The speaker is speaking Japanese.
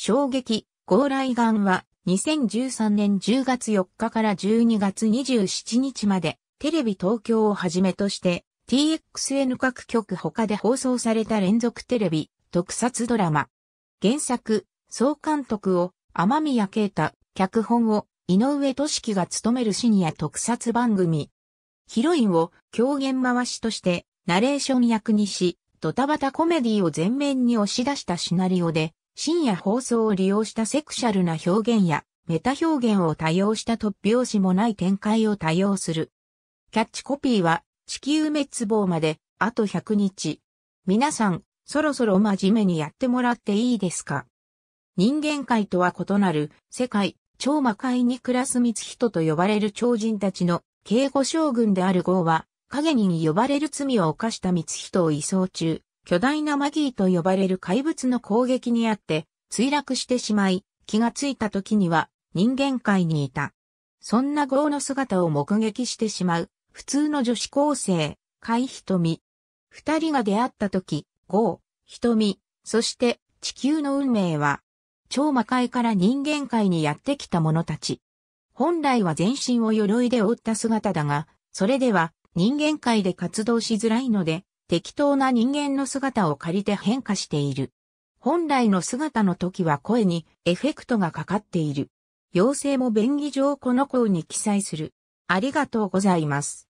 衝撃、高麗岩は2013年10月4日から12月27日までテレビ東京をはじめとして TXN 各局他で放送された連続テレビ特撮ドラマ。原作、総監督を天宮啓太、脚本を井上俊樹が務めるシニア特撮番組。ヒロインを狂言回しとしてナレーション役にし、ドタバタコメディを前面に押し出したシナリオで、深夜放送を利用したセクシャルな表現やメタ表現を多用した突拍子もない展開を多用する。キャッチコピーは地球滅亡まであと100日。皆さん、そろそろ真面目にやってもらっていいですか人間界とは異なる世界、超魔界に暮らす密人と呼ばれる超人たちの警護将軍である号は、影に呼ばれる罪を犯した密人を移送中、巨大なマギーと呼ばれる怪物の攻撃にあって墜落してしまい、気がついた時には人間界にいた。そんな豪の姿を目撃してしまう、普通の女子高生、海瞳。二人が出会った時、豪、瞳、そして地球の運命は、超魔界から人間界にやってきた者たち。本来は全身を鎧で覆った姿だが、それでは人間界で活動しづらいので、適当な人間の姿を借りて変化している。本来の姿の時は声にエフェクトがかかっている。妖精も便宜上この項に記載する。ありがとうございます。